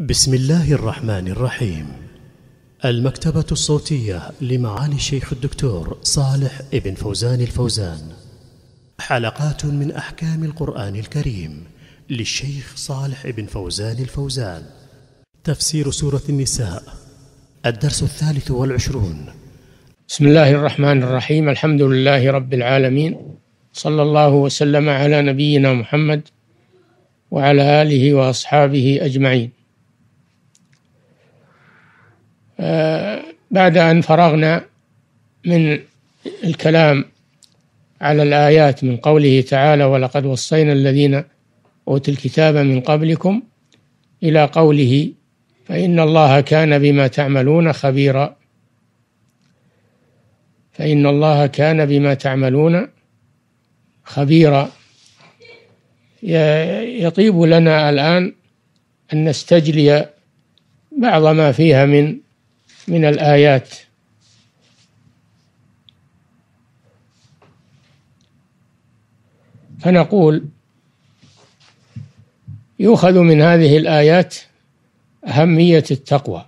بسم الله الرحمن الرحيم المكتبة الصوتية لمعالي الشيخ الدكتور صالح ابن فوزان الفوزان حلقات من أحكام القرآن الكريم للشيخ صالح ابن فوزان الفوزان تفسير سورة النساء الدرس الثالث والعشرون بسم الله الرحمن الرحيم الحمد لله رب العالمين صلى الله وسلم على نبينا محمد وعلى آله وأصحابه أجمعين بعد أن فرغنا من الكلام على الآيات من قوله تعالى ولقد وصينا الذين أوتوا الكتاب من قبلكم إلى قوله فإن الله كان بما تعملون خبيرا فإن الله كان بما تعملون خبيرا يطيب لنا الآن أن نستجلي بعض ما فيها من من الآيات فنقول يؤخذ من هذه الآيات أهمية التقوى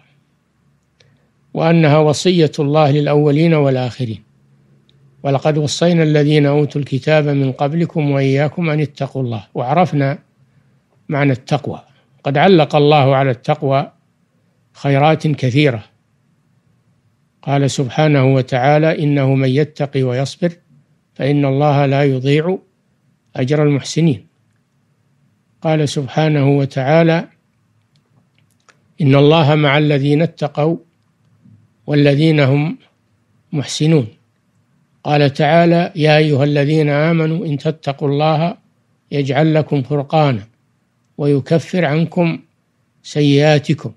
وأنها وصية الله للأولين والآخرين ولقد وصينا الذين أوتوا الكتاب من قبلكم وإياكم أن اتقوا الله وعرفنا معنى التقوى قد علق الله على التقوى خيرات كثيرة قال سبحانه وتعالى انه من يتقي ويصبر فان الله لا يضيع اجر المحسنين قال سبحانه وتعالى ان الله مع الذين اتقوا والذين هم محسنون قال تعالى يا ايها الذين امنوا ان تتقوا الله يجعل لكم فرقانا ويكفر عنكم سيئاتكم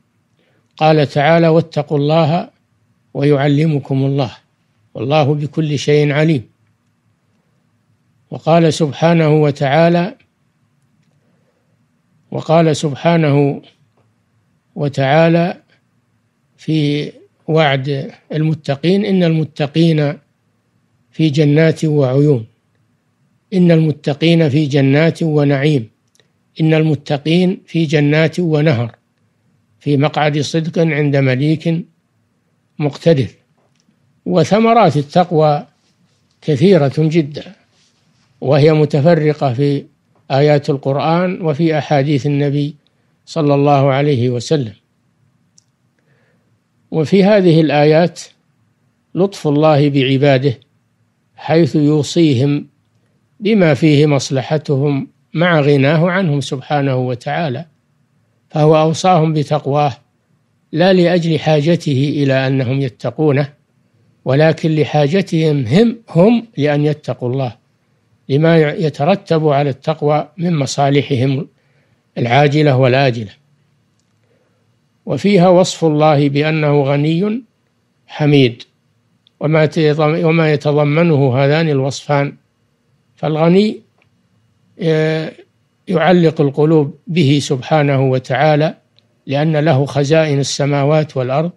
قال تعالى واتقوا الله ويعلمكم الله والله بكل شيء عليم وقال سبحانه وتعالى وقال سبحانه وتعالى في وعد المتقين ان المتقين في جنات وعيون ان المتقين في جنات ونعيم ان المتقين في جنات ونهر في مقعد صدق عند مليك مقتدر وثمرات التقوى كثيرة جدا وهي متفرقة في آيات القرآن وفي أحاديث النبي صلى الله عليه وسلم وفي هذه الآيات لطف الله بعباده حيث يوصيهم بما فيه مصلحتهم مع غناه عنهم سبحانه وتعالى فهو أوصاهم بتقواه لا لأجل حاجته إلى أنهم يتقونه ولكن لحاجتهم هم هم لأن يتقوا الله لما يترتب على التقوى من مصالحهم العاجلة والآجلة وفيها وصف الله بأنه غني حميد وما وما يتضمنه هذان الوصفان فالغني آه، يعلق القلوب به سبحانه وتعالى لأن له خزائن السماوات والأرض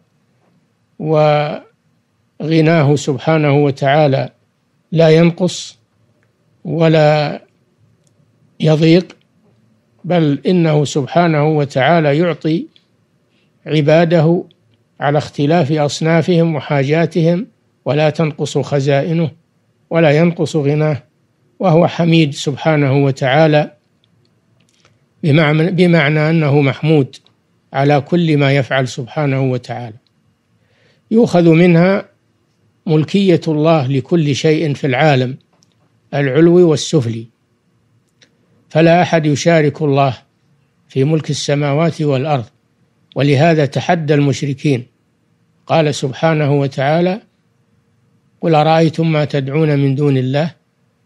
وغناه سبحانه وتعالى لا ينقص ولا يضيق بل إنه سبحانه وتعالى يعطي عباده على اختلاف أصنافهم وحاجاتهم ولا تنقص خزائنه ولا ينقص غناه وهو حميد سبحانه وتعالى بمعنى, بمعنى أنه محمود على كل ما يفعل سبحانه وتعالى يؤخذ منها ملكية الله لكل شيء في العالم العلوي والسفلي فلا أحد يشارك الله في ملك السماوات والأرض ولهذا تحدى المشركين قال سبحانه وتعالى قل أرأيتم ما تدعون من دون الله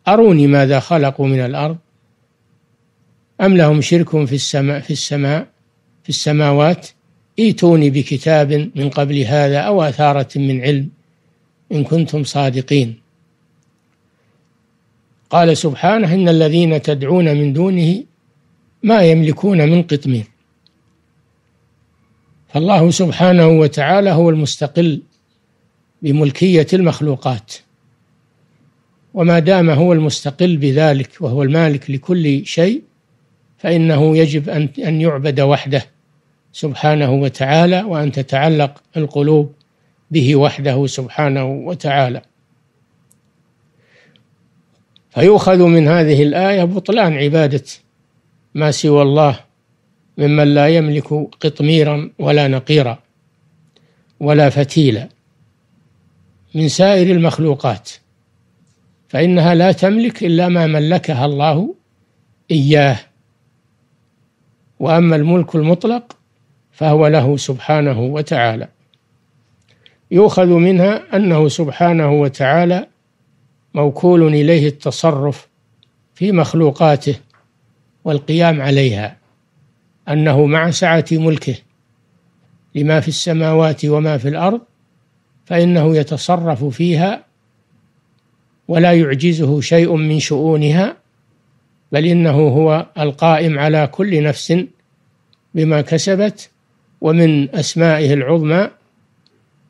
أروني ماذا خلقوا من الأرض أم لهم شرك في السماء في السماء في السماوات ائتوني بكتاب من قبل هذا أو أثارة من علم إن كنتم صادقين قال سبحانه إن الذين تدعون من دونه ما يملكون من قطمير فالله سبحانه وتعالى هو المستقل بملكية المخلوقات وما دام هو المستقل بذلك وهو المالك لكل شيء فإنه يجب أن أن يعبد وحده سبحانه وتعالى وأن تتعلق القلوب به وحده سبحانه وتعالى فيؤخذ من هذه الآية بطلان عبادة ما سوى الله ممن لا يملك قطميرا ولا نقيرا ولا فتيلا من سائر المخلوقات فإنها لا تملك إلا ما ملكها الله إياه وأما الملك المطلق فهو له سبحانه وتعالى يؤخذ منها انه سبحانه وتعالى موكول اليه التصرف في مخلوقاته والقيام عليها انه مع سعه ملكه لما في السماوات وما في الارض فانه يتصرف فيها ولا يعجزه شيء من شؤونها بل انه هو القائم على كل نفس بما كسبت ومن أسمائه العظمى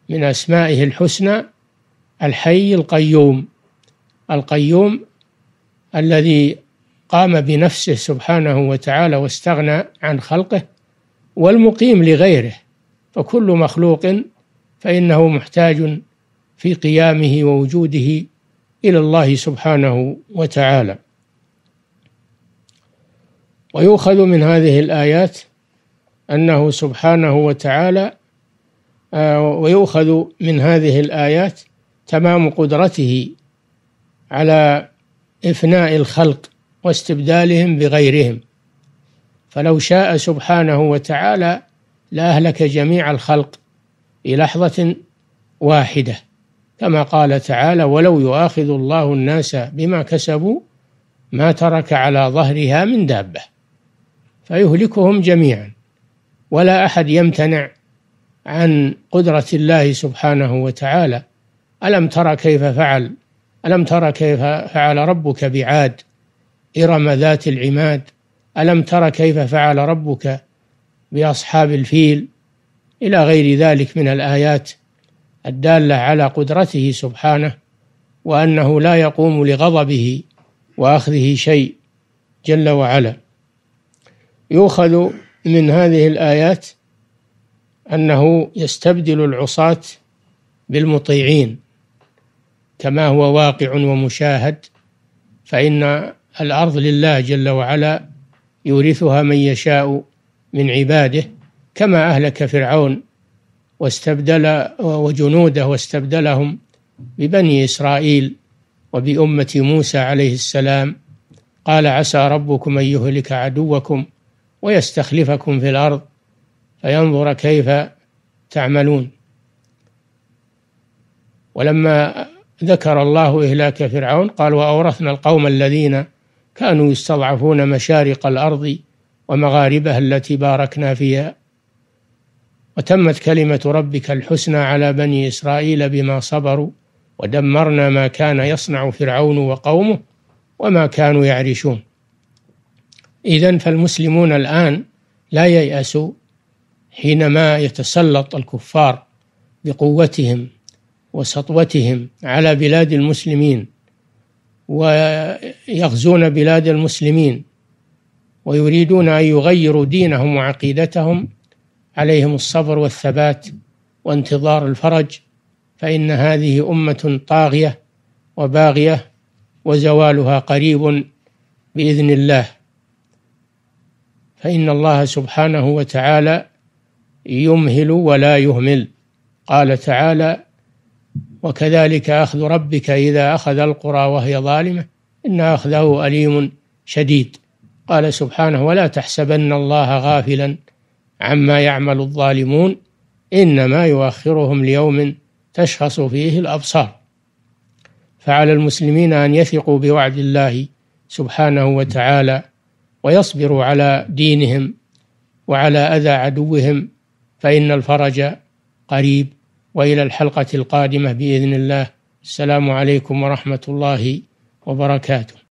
من أسمائه الحسنى الحي القيوم القيوم الذي قام بنفسه سبحانه وتعالى واستغنى عن خلقه والمقيم لغيره فكل مخلوق فإنه محتاج في قيامه ووجوده إلى الله سبحانه وتعالى ويؤخذ من هذه الآيات أنه سبحانه وتعالى آه، ويؤخذ من هذه الآيات تمام قدرته على إفناء الخلق واستبدالهم بغيرهم فلو شاء سبحانه وتعالى لأهلك جميع الخلق في لحظة واحدة كما قال تعالى ولو يؤاخذ الله الناس بما كسبوا ما ترك على ظهرها من دابة فيهلكهم جميعا ولا احد يمتنع عن قدره الله سبحانه وتعالى الم ترى كيف فعل الم ترى كيف فعل ربك بعاد ارم ذات العماد الم ترى كيف فعل ربك باصحاب الفيل الى غير ذلك من الايات الداله على قدرته سبحانه وانه لا يقوم لغضبه واخذه شيء جل وعلا يؤخذ من هذه الآيات أنه يستبدل العصاة بالمطيعين كما هو واقع ومشاهد فإن الأرض لله جل وعلا يورثها من يشاء من عباده كما أهلك فرعون واستبدل وجنوده واستبدلهم ببني إسرائيل وبأمة موسى عليه السلام قال عسى ربكم أن يهلك عدوكم ويستخلفكم في الأرض فينظر كيف تعملون ولما ذكر الله إهلاك فرعون قال وأورثنا القوم الذين كانوا يستضعفون مشارق الأرض ومغاربها التي باركنا فيها وتمت كلمة ربك الحسنى على بني إسرائيل بما صبروا ودمرنا ما كان يصنع فرعون وقومه وما كانوا يعرشون إذا فالمسلمون الآن لا ييأسوا حينما يتسلط الكفار بقوتهم وسطوتهم على بلاد المسلمين ويغزون بلاد المسلمين ويريدون أن يغيروا دينهم وعقيدتهم عليهم الصبر والثبات وانتظار الفرج فإن هذه أمة طاغية وباغية وزوالها قريب بإذن الله فإن الله سبحانه وتعالى يمهل ولا يهمل قال تعالى وكذلك أخذ ربك إذا أخذ القرى وهي ظالمة إن أخذه أليم شديد قال سبحانه ولا تحسبن الله غافلا عما يعمل الظالمون إنما يؤخرهم ليوم تشخص فيه الأبصار فعلى المسلمين أن يثقوا بوعد الله سبحانه وتعالى ويصبروا على دينهم وعلى أذى عدوهم فإن الفرج قريب وإلى الحلقة القادمة بإذن الله السلام عليكم ورحمة الله وبركاته